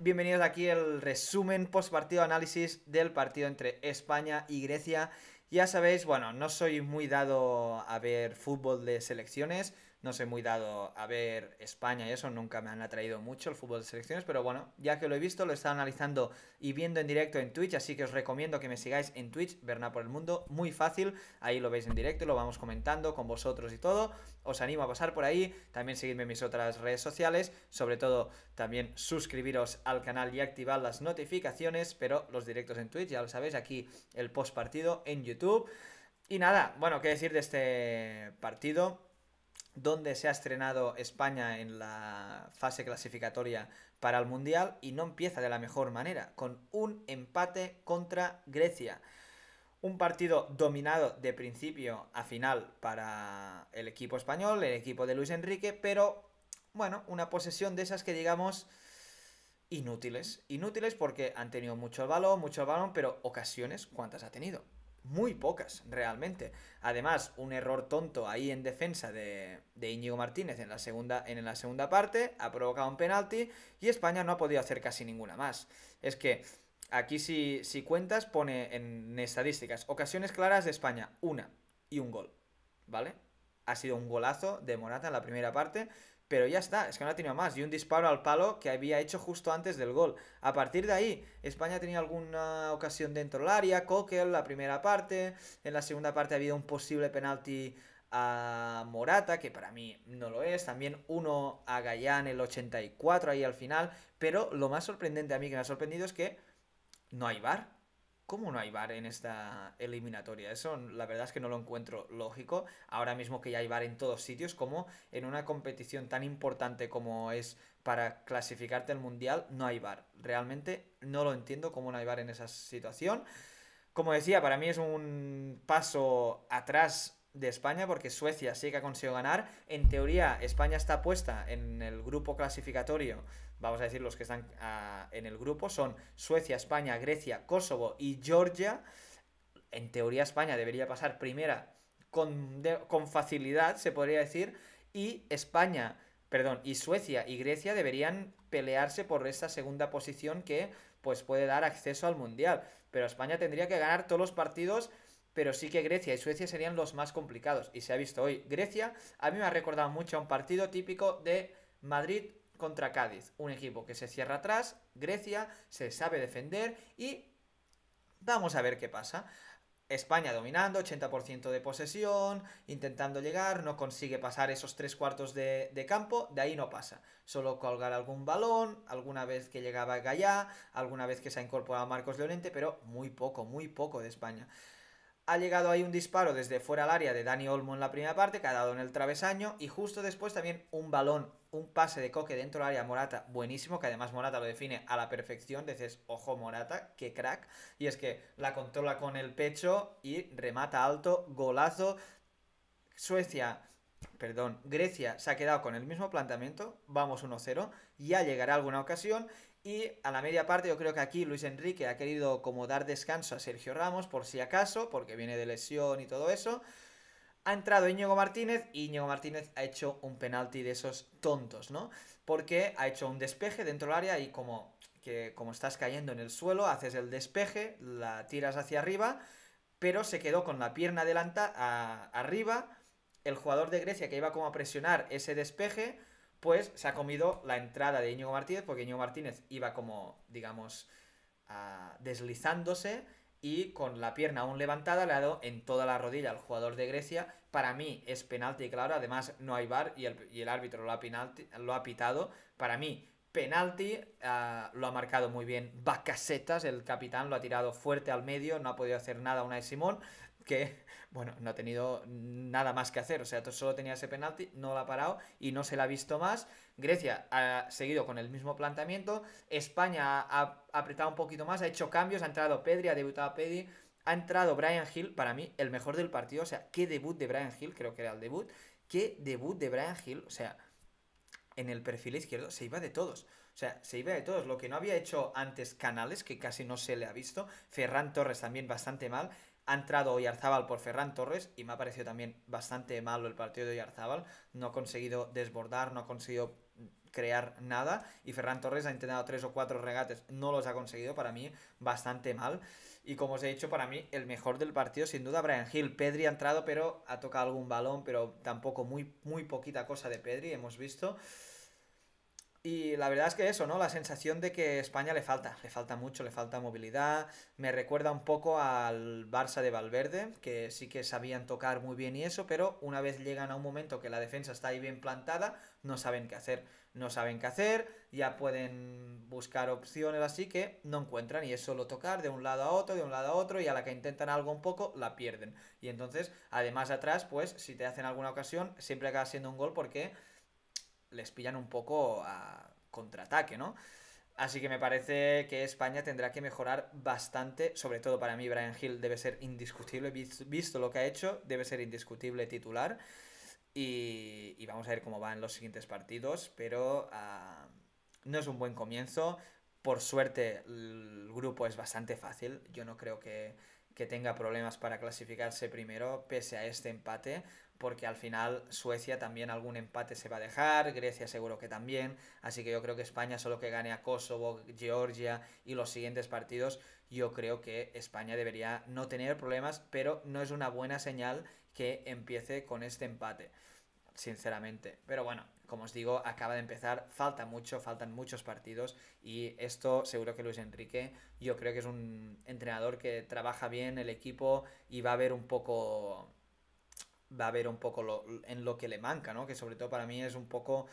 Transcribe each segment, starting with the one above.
bienvenidos aquí al resumen post partido análisis del partido entre España y Grecia. Ya sabéis, bueno, no soy muy dado a ver fútbol de selecciones, no soy muy dado a ver España y eso, nunca me han atraído mucho el fútbol de selecciones, pero bueno, ya que lo he visto, lo he estado analizando y viendo en directo en Twitch, así que os recomiendo que me sigáis en Twitch, Berna por el Mundo, muy fácil, ahí lo veis en directo y lo vamos comentando con vosotros y todo, os animo a pasar por ahí, también seguidme en mis otras redes sociales, sobre todo también suscribiros al canal y activar las notificaciones, pero los directos en Twitch, ya lo sabéis, aquí el post partido en YouTube. Y nada, bueno, qué decir de este partido donde se ha estrenado España en la fase clasificatoria para el Mundial y no empieza de la mejor manera, con un empate contra Grecia. Un partido dominado de principio a final para el equipo español, el equipo de Luis Enrique, pero bueno, una posesión de esas que digamos inútiles. Inútiles porque han tenido mucho balón, mucho balón, pero ocasiones, ¿cuántas ha tenido? muy pocas realmente. Además, un error tonto ahí en defensa de, de Íñigo Martínez en la, segunda, en la segunda parte ha provocado un penalti y España no ha podido hacer casi ninguna más. Es que aquí si, si cuentas pone en estadísticas ocasiones claras de España, una y un gol, ¿vale? Ha sido un golazo de Morata en la primera parte pero ya está, es que no ha tenido más. Y un disparo al palo que había hecho justo antes del gol. A partir de ahí, España tenía alguna ocasión dentro del área, Coquel la primera parte, en la segunda parte ha habido un posible penalti a Morata, que para mí no lo es, también uno a Gallán el 84 ahí al final, pero lo más sorprendente a mí que me ha sorprendido es que no hay VAR. ¿Cómo no hay VAR en esta eliminatoria? Eso la verdad es que no lo encuentro lógico. Ahora mismo que ya hay VAR en todos sitios, como en una competición tan importante como es para clasificarte al Mundial, no hay VAR. Realmente no lo entiendo cómo no hay VAR en esa situación. Como decía, para mí es un paso atrás de España porque Suecia sí que ha conseguido ganar. En teoría, España está puesta en el grupo clasificatorio. Vamos a decir, los que están ah, en el grupo son Suecia, España, Grecia, Kosovo y Georgia. En teoría, España debería pasar primera con, con facilidad, se podría decir. Y España, perdón, y Suecia y Grecia deberían pelearse por esta segunda posición que pues puede dar acceso al Mundial. Pero España tendría que ganar todos los partidos pero sí que Grecia y Suecia serían los más complicados. Y se ha visto hoy. Grecia a mí me ha recordado mucho a un partido típico de Madrid contra Cádiz. Un equipo que se cierra atrás, Grecia se sabe defender y vamos a ver qué pasa. España dominando, 80% de posesión, intentando llegar, no consigue pasar esos tres cuartos de, campo, de ahí no pasa. Solo colgar algún balón, alguna vez que llegaba Gallá, alguna vez que se ha incorporado Marcos Llorente, pero muy poco, muy poco de España. Ha llegado ahí un disparo desde fuera al área de Dani Olmo en la primera parte, que ha dado en el travesaño. Y justo después también un balón, un pase de coque dentro del área Morata, buenísimo, que además Morata lo define a la perfección. Dices, ojo Morata, qué crack. Y es que la controla con el pecho y remata alto, golazo. Suecia perdón, Grecia se ha quedado con el mismo planteamiento, vamos 1-0, ya llegará alguna ocasión y a la media parte yo creo que aquí Luis Enrique ha querido como dar descanso a Sergio Ramos por si acaso, porque viene de lesión y todo eso. Ha entrado Íñigo Martínez y Íñigo Martínez ha hecho un penalti de esos tontos, ¿no? Porque ha hecho un despeje dentro del área y como, que, como estás cayendo en el suelo, haces el despeje, la tiras hacia arriba, pero se quedó con la pierna adelanta arriba. El jugador de Grecia que iba como a presionar ese despeje pues se ha comido la entrada de Íñigo Martínez, porque Íñigo Martínez iba como, digamos, deslizándose y con la pierna aún levantada le ha dado en toda la rodilla al jugador de Grecia. Para mí es penalti, claro, además no hay bar y el, árbitro lo ha, pitado. Para mí, penalti, ah, lo ha marcado muy bien Bacasetas, el capitán lo ha tirado fuerte al medio, no ha podido hacer nada una de Simón que, bueno, no ha tenido nada más que hacer. O sea, solo tenía ese penalti, no lo ha parado y no se le ha visto más. Grecia ha seguido con el mismo planteamiento. España ha apretado un poquito más, ha hecho cambios, ha entrado Pedri, ha debutado Pedri. Ha entrado Brian Hill, para mí el mejor del partido. O sea, qué debut de Brian Hill, creo que era el debut. Qué debut de Brian Hill. O sea, en el perfil izquierdo se iba de todos. O sea, se iba de todos. Lo que no había hecho antes Canales, que casi no se le ha visto. Ferran Torres también bastante mal. Ha entrado Oyarzábal por Ferran Torres y me ha parecido también bastante malo el partido de Oyarzábal. No ha conseguido desbordar, no ha conseguido crear nada y Ferran Torres ha intentado tres o cuatro regates, no los ha conseguido para mí bastante mal y como os he dicho para mí el mejor del partido sin duda Brian Hill, Pedri ha entrado pero ha tocado algún balón pero tampoco muy, muy poquita cosa de Pedri hemos visto y la verdad es que eso, ¿no? La sensación de que España le falta, le falta mucho, le falta movilidad. Me recuerda un poco al Barça de Valverde, que sí que sabían tocar muy bien y eso, pero una vez llegan a un momento que la defensa está ahí bien plantada, no saben qué hacer. No saben qué hacer, ya pueden buscar opciones así que no encuentran y es solo tocar de un lado a otro, de un lado a otro y a la que intentan algo un poco, la pierden. Y entonces, además de atrás, pues si te hacen alguna ocasión, siempre acaba siendo un gol porque les pillan un poco a contraataque, ¿no? Así que me parece que España tendrá que mejorar bastante, sobre todo para mí Brian Hill debe ser indiscutible, visto lo que ha hecho, debe ser indiscutible titular. Y, vamos a ver cómo van los siguientes partidos, pero ah, no es un buen comienzo. Por suerte el grupo es bastante fácil, yo no creo que que tenga problemas para clasificarse primero pese a este empate, porque al final Suecia también algún empate se va a dejar, Grecia seguro que también, así que yo creo que España solo que gane a Kosovo, Georgia y los siguientes partidos, yo creo que España debería no tener problemas, pero no es una buena señal que empiece con este empate, sinceramente. Pero bueno, como os digo, acaba de empezar, falta mucho, faltan muchos partidos y esto seguro que Luis Enrique, yo creo que es un entrenador que trabaja bien el equipo y va a ver un poco va a ver un poco lo, en lo que le manca, ¿no? Que sobre todo para mí es un poco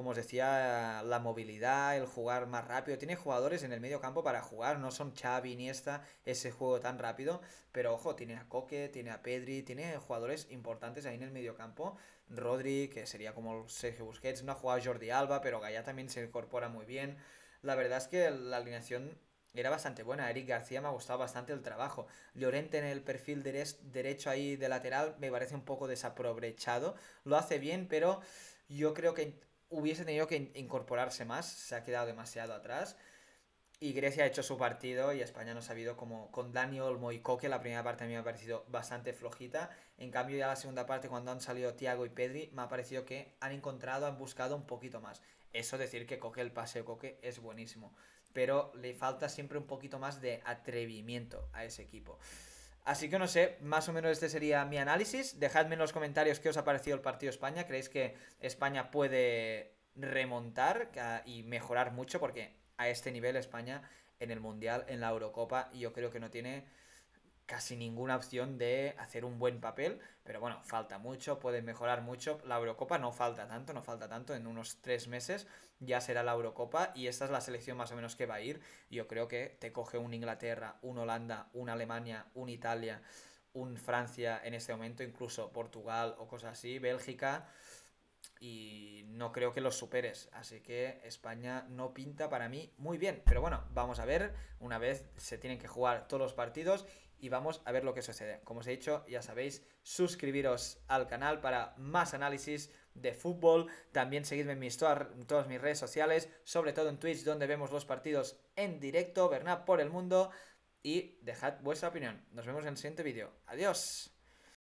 como os decía, la movilidad, el jugar más rápido. Tiene jugadores en el medio campo para jugar, no son Xavi, esta, ese juego tan rápido, pero ojo, tiene a Coque, tiene a Pedri, tiene jugadores importantes ahí en el medio campo. Rodri, que sería como Sergio Busquets, no ha jugado Jordi Alba, pero Gaya también se incorpora muy bien. La verdad es que la alineación era bastante buena. Eric García me ha gustado bastante el trabajo. Llorente en el perfil derecho ahí de lateral me parece un poco desaprovechado. Lo hace bien, pero yo creo que hubiese tenido que incorporarse más, se ha quedado demasiado atrás. Y Grecia ha hecho su partido y España no ha sabido como con Daniel Olmo y la primera parte a mí me ha parecido bastante flojita. En cambio ya la segunda parte cuando han salido Tiago y Pedri me ha parecido que han encontrado, han buscado un poquito más. Eso decir que Coque, el paseo Coque es buenísimo. Pero le falta siempre un poquito más de atrevimiento a ese equipo. Así que no sé, más o menos este sería mi análisis. Dejadme en los comentarios qué os ha parecido el partido España. ¿Creéis que España puede remontar y mejorar mucho? Porque a este nivel España en el Mundial, en la Eurocopa, yo creo que no tiene casi ninguna opción de hacer un buen papel, pero bueno, falta mucho, puede mejorar mucho. La Eurocopa no falta tanto, no falta tanto, en unos tres meses ya será la Eurocopa y esta es la selección más o menos que va a ir. Yo creo que te coge un Inglaterra, un Holanda, un Alemania, un Italia, un Francia en este momento, incluso Portugal o cosas así, Bélgica, y no creo que los superes. Así que España no pinta para mí muy bien. Pero bueno, vamos a ver, una vez se tienen que jugar todos los partidos y vamos a ver lo que sucede. Como os he dicho, ya sabéis, suscribiros al canal para más análisis de fútbol. También seguidme en todas, todas mis redes sociales, sobre todo en Twitch, donde vemos los partidos en directo, Bernat por el mundo. Y dejad vuestra opinión. Nos vemos en el siguiente vídeo. Adiós.